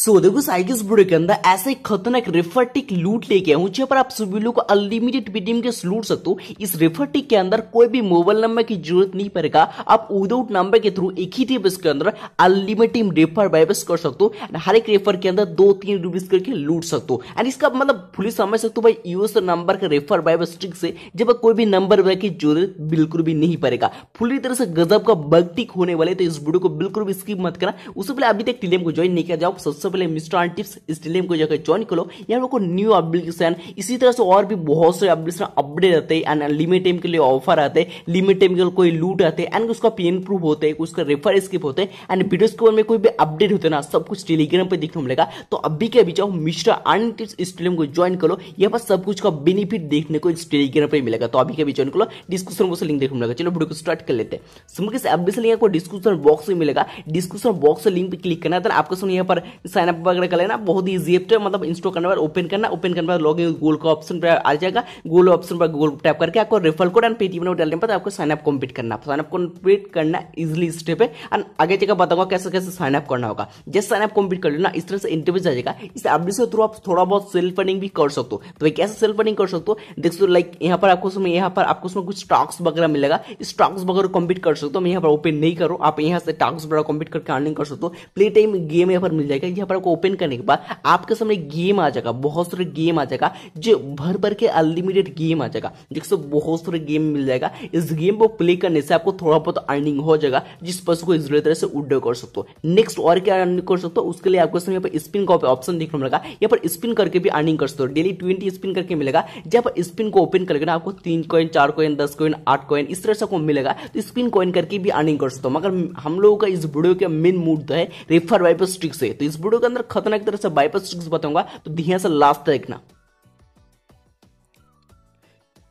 सो देखो cycas video के अंदर ऐसे एक खतरनाक रेफर टिक लूट लेके आया हूँ जहाँ पर आप सभी लोग को अनलिमिटेड पेटीएम के लूट सकते हो इस रेफर टिक के अंदर कोई भी मोबाइल नंबर की जरूरत नहीं पड़ेगा आप विदाउट नंबर के थ्रू एक ही टिप के अंदर अनलिमिटेड रेफर वाइबस कर सकते हो हर एक रेफर के अंदर दो तीन रूपीज करके लूट सकते हो एंड इसका मतलब फुल समझ सकते हो भाई यूएस नंबर का रेफर वाइबस ट्रिक से जब कोई भी नंबर की जरूरत बिल्कुल भी नहीं पड़ेगा फुली तरह से गजब का बग टिक होने वाले तो इस वीडियो को बिल्कुल भी स्किप मत करना उससे पहले अभी तक टीम को ज्वाइन नहीं किया जाओ सबसे पहले मिस्टर आन टिप्स इस टेलीग्राम को जाकर ज्वाइन करो यहाँ को न्यू एप्लीकेशन इसी तरह से और भी बहुत सारे एप्लीकेशन अपडेट आते हैं एंड लिमिट टाइम के लिए ऑफर आते हैं लिमिट टाइम के लिए कोई लूट आते हैं एंड उसका पेन प्रूफ होते हैं उसका रेफर स्किप होते हैं एंड वीडियोस के में कोई भी अपडेट होते ना सब कुछ टेलीग्राम पर देखने को मिलेगा तो अभी के अभी जाओ मिस्टर आन टिप्स इस टेलीग्राम को ज्वाइन करो यहाँ पर सब कुछ का बेनिफिट देखने को इस टेलीग्राम पर मिलेगा तो अभी के अभी ज्वाइन करो डिस्क्रिप्शन बॉक्स लिंक देखने मिलेगा चलो वीडियो को स्टार्ट कर लेते हैं एप्लीकेशन लिंक आपको डिस्क्रिप्शन बॉक्स में मिलेगा डिस्क्रिप्शन बॉक्स लिंक पर क्लिक करना था आपको सुनिए यहाँ पर साइन अप वगैरह कर लेना बहुत ईजी एप है मतलब इंस्टॉल करने पर ओपन करना ओपन करने पर लॉग इन गूगल का ऑप्शन पर आ जाएगा गूगल ऑप्शन पर गूगल टैप करके आपको refer code and Paytm number डालने पर आपको साइन अप कंप्लीट करना साइन अप कंप्लीट करना इजिली स्टेप है एंड आगे जगह बताऊंगा कैसे कैसे साइन अप करना होगा जैसे साइन अप कंप्लीट कर लेना इस तरह से इंटरव्यू आ जाएगा इस अपडेट के थ्रू आप थोड़ा बहुत सेल्फ अर्निंग भी कर सकते हो तो कैसे सेल्फ अर्निंग कर सकते हो देख सो लाइक यहाँ पर आपको उसमें यहाँ पर आपको उसमें कुछ स्टॉक्स वगैरह मिलेगा स्टॉक्स वगैरह कंप्लीट कर सकते हो मैं यहाँ पर ओपन नहीं करूँ आप यहाँ से टॉक्स वगैरह कंप्लीट करके अर्निंग कर सकते हो प्ले टाइम गेम यहाँ पर मिल जाएगा यहाँ पर आपको ओपन करने के बाद आपके सामने गेम आ जाएगा बहुत सारे गेम आ जाएगा जो भर भर के अनलिमिटेड गेम आ जाएगा जिससे बहुत सारे गेम मिल जाएगा इस गेम को प्ले करने से आपको थोड़ा बहुत अर्निंग हो जाएगा जिस पर्सन को इस तरह से उड्डो कर सकते हो नेक्स्ट और क्या अर्निंग कर सकते हो उसके लिए आपको यहाँ पर स्पिन का ऑप्शन देखने मिलेगा यहाँ पर स्पिन करके भी अर्निंग कर सकते हो डेली ट्वेंटी स्पिन करके मिलेगा जब आप स्पिन को ओपन करके ना आपको तीन कॉइन चार कॉइन दस कॉइन आठ कॉइन इस तरह से आपको मिलेगा तो स्पिन कॉइन करके भी अर्निंग कर सकते हो मगर हम लोगों का इस वीडियो का मेन मूड है रेफर वाइपर स्ट्रिक्स से तो इस वीडियो के अंदर खतरनाक तरह से बाईपास ट्रिक्स बताऊंगा तो ध्यान से लास्ट तक देखना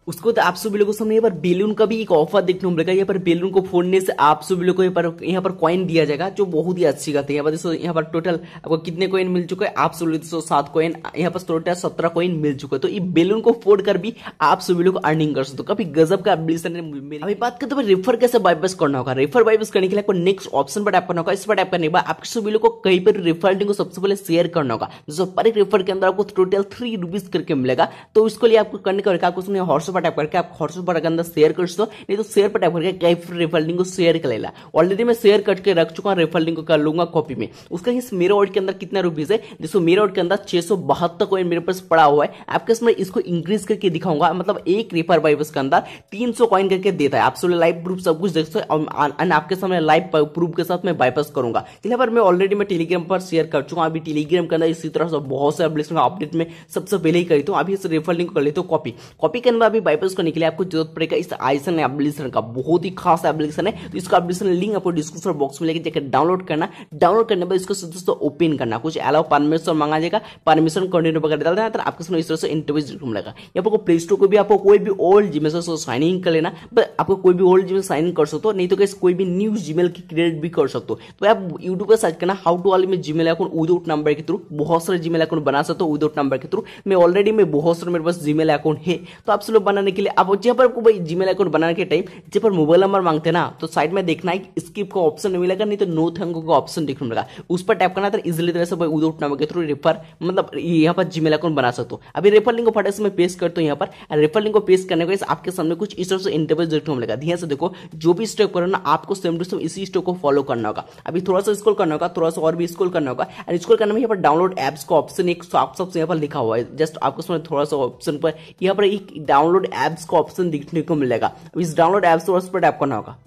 उसको तो आप सभी लोगों सामने यहाँ पर बेलून का भी एक ऑफर देखने को मिलेगा यहाँ पर बेलून को फोड़ने से आप सभी लोगों को यहाँ पर यहाँ पर कॉइन दिया जाएगा जो बहुत ही अच्छी बात है यहाँ पर दोस्तों यहाँ पर टोटल आपको कितने कॉइन मिल चुके हैं आप सभी दोस्तों सात कॉइन यहाँ पर टोटल सत्रह कॉइन मिल चुके है तो ये बेलून को फोड़ कर भी आप सभी लोग अर्निंग कर सकते काफी गजब का एप्लीकेशन है अभी बात करते हैं रेफर कैसे बाइपास करना होगा रेफर बाइपास करने के लिए आपको नेक्स्ट ऑप्शन पर टैप करना होगा इस पर टैप करने के बाद आपके सभी लोग को कहीं पर रेफर लिंक को सबसे पहले शेयर करना होगा दोस्तों पर एक रेफर के अंदर आपको टोटल थ्री रुपीज करके मिलेगा तो उसको लिए आपको करने का आपको उसमें पर टैप करके आप हॉटस्पॉट पर अंदर शेयर कर सकते हो नहीं तो शेयर पर टैप करके कैफ रेफर लिंक को शेयर कर लेना ऑलरेडी मैं शेयर करके रख चुका हूँ रेफर लिंक को कर लूंगा कॉपी में उसका इस मेरे ऑर्ड के अंदर कितना रुपीज है जिसको मेरे ऑर्ड के अंदर छह सौ बहत्तर कोइन मेरे पास पड़ा हुआ है आपके इसमें इसको इंक्रीज करके दिखाऊंगा मतलब एक रिफर बाई उसके अंदर तीन सौ कॉइन करके देता है आप सोलह लाइव प्रूफ सब कुछ देख सकते हो आपके सामने लाइव प्रूफ के साथ मैं बाईपास करूंगा यहाँ पर मैं ऑलरेडी मैं टेलीग्राम पर शेयर कर चुका हूँ अभी टेलीग्राम के अंदर इसी तरह से बहुत सारे अपडेट में सबसे पहले ही करता हूँ अभी इस रेफर लिंक को कर लेता हूँ कॉपी कॉपी के अंदर बाईपास करने के लिए आपको जरूरत पड़ेगा इस आइसन एप्लीकेशन का बहुत ही खास एप्लीकेशन है तो इसका एप्लीकेशन लिंक आपको डिस्क्रिप्शन बॉक्स में लेकर डाउनलोड करना डाउनलोड करने पर इसको दोस्तों ओपन करना कुछ अलाउ परमिशन मांगा जाएगा परमिशन कंटिन्यू वगैरह डाल देना तो आपके सामने इस तरह से इंटरव्यू जरूर लगा या आपको प्ले स्टोर को भी आपको कोई भी ओल्ड जीमेल से साइन इन कर लेना बट आपको कोई भी ओल्ड जीमेल साइन इन कर सकते हो नहीं तो कैसे कोई भी न्यू जीमेल की क्रिएट भी कर सकते हो तो आप यूट्यूब पर सर्च करना हाउ टू ऑल में जीमेल अकाउंट विदाउट नंबर के थ्रू बहुत सारे जीमेल अकाउंट बना सकते हो विदाउट नंबर के थ्रू मैं ऑलरेडी मैं बहुत सारे मेरे पास जीमेल अकाउंट है तो आप सब लोग बनाने के लिए आप जहाँ पर आपको भाई जीमेल अकाउंट बनाने के टाइम जहाँ पर मोबाइल नंबर मांगते हैं ना तो साइड में देखना है स्किप का ऑप्शन मिलेगा नहीं तो नो थैंक का ऑप्शन देखने मिलेगा उस पर टैप करना था इजिली तो तरह से भाई उधर नाम के थ्रू रेफर मतलब यहाँ पर जीमेल अकाउंट बना सकते हो अभी रेफर लिंक को फटे से मैं पेश करता हूँ यहाँ पर रेफर लिंक को पेश करने के आपके सामने कुछ इस तरह से इंटरव्यू देखने मिलेगा ध्यान से देखो जो भी स्टॉक करो ना आपको सेम टू सेम इसी स्टॉक को फॉलो करना होगा अभी थोड़ा सा स्कोल करना होगा थोड़ा सा और भी स्कोल करना होगा एंड स्कोल करने में यहाँ पर डाउनलोड एप्स का ऑप्शन एक साफ साफ यहाँ पर लिखा हुआ है जस्ट आपको समझ थोड़ा सा ऑप्शन पर यहाँ पर एक डाउनलोड डाउनलोड एप्स का ऑप्शन देखने को मिलेगा अब इस डाउनलोड एप्स पर टैप करना होगा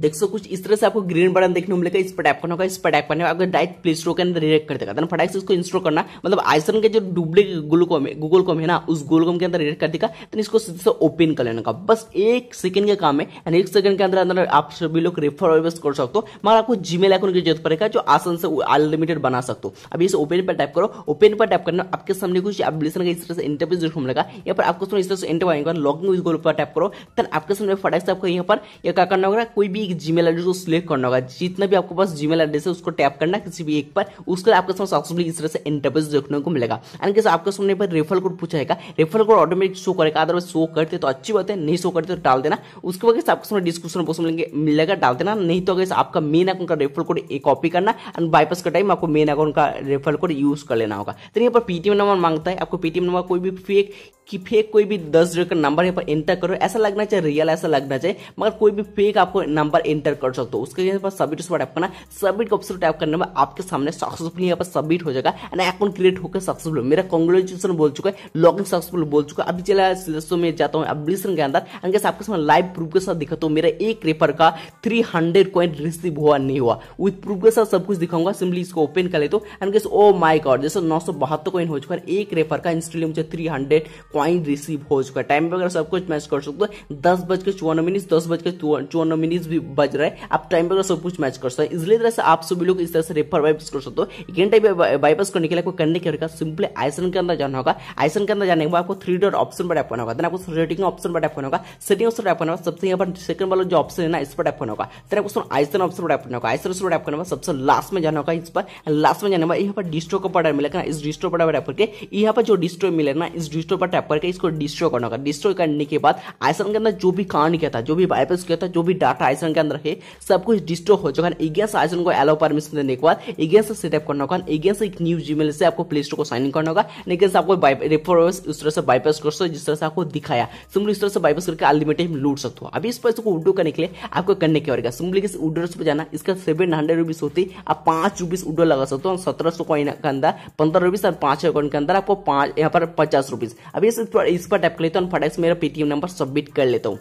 देख सो कुछ इस तरह से आपको ग्रीन बटन देखने को मिलेगा इस पर टैप करना होगा इस पर टैप करने आपको डायरेक्ट प्ले स्टोर के अंदर रिडेक्ट कर देगा फटाक से इसको इंस्टॉल करना मतलब आइसन के जो डुप्लीकेट गुलकोम है गूगल कॉम है ना उस गूगल कॉम के अंदर रिडेक्ट कर देगा तो इसको सीधे से ओपन कर लेने का बस एक सेकंड का काम है एक सेकंड के अंदर अंदर आप सभी लोग रेफर रिक्वेस्ट कर सकते हो मगर आपको जी मेल की जरूरत पड़ेगा जो आसन से अनलिमिटेड बना सकते हो अभी इसे ओपन पर टाइप करो ओपन पर टाइप करना आपके सामने कुछ एप्लीकेशन का इस तरह से इंटरव्यू जरूर मिलेगा यहाँ पर आपको इस तरह से इंटरव्यू लॉग इन गूगल पर टाइप करो देन आपके सामने फटाक से आपको यहाँ पर क्या करना होगा कोई भी एक जीमेल एड्रेस को सिलेक्ट करना होगा जितना भी आपके पास जीमेल एड्रेस है उसको टैप करना किसी भी एक पर उसके आपके सामने सक्सेसफुली इस तरह से इंटरव्यूज देखने को मिलेगा एंड कैसे आपके सामने पर रेफर कोड पूछा जाएगा रेफरल कोड ऑटोमेटिक शो करेगा अदरवाइज शो करते तो अच्छी बात है नहीं शो करते तो डाल देना उसके बाद आपके सामने डिस्क्रिप्शन बॉक्स में मिलेगा डाल देना नहीं तो अगर आपका मेन अकाउंट का रेफर कोड कॉपी करना एंड बाईपास का टाइम आपको मेन अकाउंट का रेफर कोड यूज कर लेना होगा तो यहाँ पर पीटीएम नंबर मांगता है आपको पीटीएम नंबर कोई भी फेक कि फेक कोई भी दस डिजिट का नंबर यहाँ पर एंटर करो ऐसा लगना चाहिए रियल ऐसा लगना चाहिए मगर कोई भी फेक आपको नंबर पर एंटर कर सकते हो उसके यहाँ पर सबमिट उस पर टैप करना सबमिट का ऑप्शन टैप करने में आपके सामने सक्सेसफुल यहाँ पर सबमिट हो जाएगा एंड अकाउंट क्रिएट होकर सक्सेसफुल मेरा कॉन्ग्रेचुलेसन बोल चुका है लॉग इन सक्सेसफुल बोल चुका है अभी चला सिलेक्शन में जाता हूँ एप्लीकेशन के अंदर एंड आपके सामने लाइव प्रूफ के साथ दिखाता हूँ मेरा एक रेफर का थ्री हंड्रेड कॉइन रिसीव हुआ नहीं हुआ विथ प्रूफ के साथ सब कुछ दिखाऊंगा सिंपली इसको ओपन कर ले तो एंड ओ माई गॉड जैसे नौ सौ बहत्तर कॉइन हो चुका है एक रेफर का इंस्टेंटली मुझे थ्री हंड्रेड कॉइन रिसीव हो चुका है टाइम वगैरह सब कुछ मैच कर सकते हो दस बज के चौवन मिनट दस बज के चौवन मिनट भी बज रहा है आप टाइम पर सब कुछ मैच कर सकते हैं इसलिए तरह से आप सभी लोग इस तरह से रेफर बाईपास कर सकते हो घंटे बाईपास करने के लिए आपको करने के तरीका सिंपली आइसन के अंदर जाना होगा आइसन के अंदर जाने के बाद आपको थ्री डॉट ऑप्शन पर टैप करना होगा देन आपको सेटिंग ऑप्शन पर टैप करना होगा सेटिंग ऑप्शन टैप करना होगा सबसे यहाँ पर सेकंड वाला जो ऑप्शन है ना इस पर टैप करना होगा देन आपको आइसन ऑप्शन पर टैप करना होगा आइसन ऑप्शन पर टैप करना होगा सबसे लास्ट में जाना होगा इस पर लास्ट में जाने वाला यहाँ पर डिस्ट्रो का पड़ा मिलेगा इस डिस्ट्रो पर टैप करके यहाँ पर जो डिस्ट्रो मिले ना इस डिस्ट्रो पर टैप करके इसको डिस्ट्रो करना होगा डिस्ट्रो करने के बाद आइसन के अंदर जो भी कहानी किया था जो भी बाईपास किया था जो भी डाटा आइसन सेक्शन के अंदर है सब कुछ डिस्ट्रो हो जखन एगेंस आइसन को एलो परमिशन देने के बाद एगेंस सेटअप करना होगा एगेंस एक न्यू जी से आपको प्ले स्टोर को साइन इन करना होगा लेकिन आपको रेफरेंस उस तरह से बाईपास कर सकते जिस तरह से आपको दिखाया सिंपली इस तरह से बाईपास करके अनलिमिटेड लूट सकते हो अभी इस पैसे को उड्डो करने के लिए आपको करने के पड़ेगा सिंपली किसी उड्डोर्स पर जाना इसका सेवन हंड्रेड रुपीज होती आप पांच रुपीज उड्डो लगा सकते हो सत्रह सौ कॉइन के अंदर पंद्रह रुपीज और पांच सौ कॉइन के अंदर आपको पांच यहाँ पर पचास रुपीज अभी इस पर टैप कर लेता हूँ फटाक से मेरा पेटीएम नंबर सबमिट कर लेता हूँ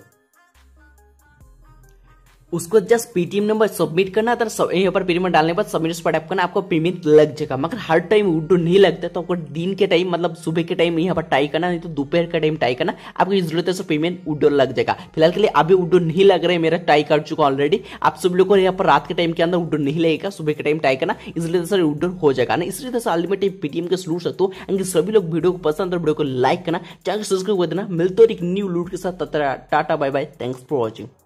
उसको जस्ट पेटीएम नंबर सबमिट करना था सब यहाँ पर पेटीएम डालने के बाद सबमिट पर टाइप करना आपको पेमेंट लग जाएगा मगर हर टाइम उड्डो नहीं लगता तो आपको दिन के टाइम मतलब सुबह के टाइम यहाँ पर टाई करना नहीं तो दोपहर का टाइम टाई करना आपको जरूरत है पेमेंट तो उड्डो लग जाएगा फिलहाल के लिए अभी उड्डो नहीं लग रहा है मेरा टाई कर चुका ऑलरेडी आप सब लोग को यहाँ पर रात के टाइम के अंदर उड्डो नहीं लगेगा सुबह के टाइम टाई करना इसलिए सर उड्डो हो जाएगा ना इसलिए सर अल्टीमेट पेटीएम के सलूट सकते हो सभी लोग वीडियो को पसंद और वीडियो को लाइक करना चैनल सब्सक्राइब कर देना मिलते एक न्यू लूट के साथ tata bye bye thanks for watching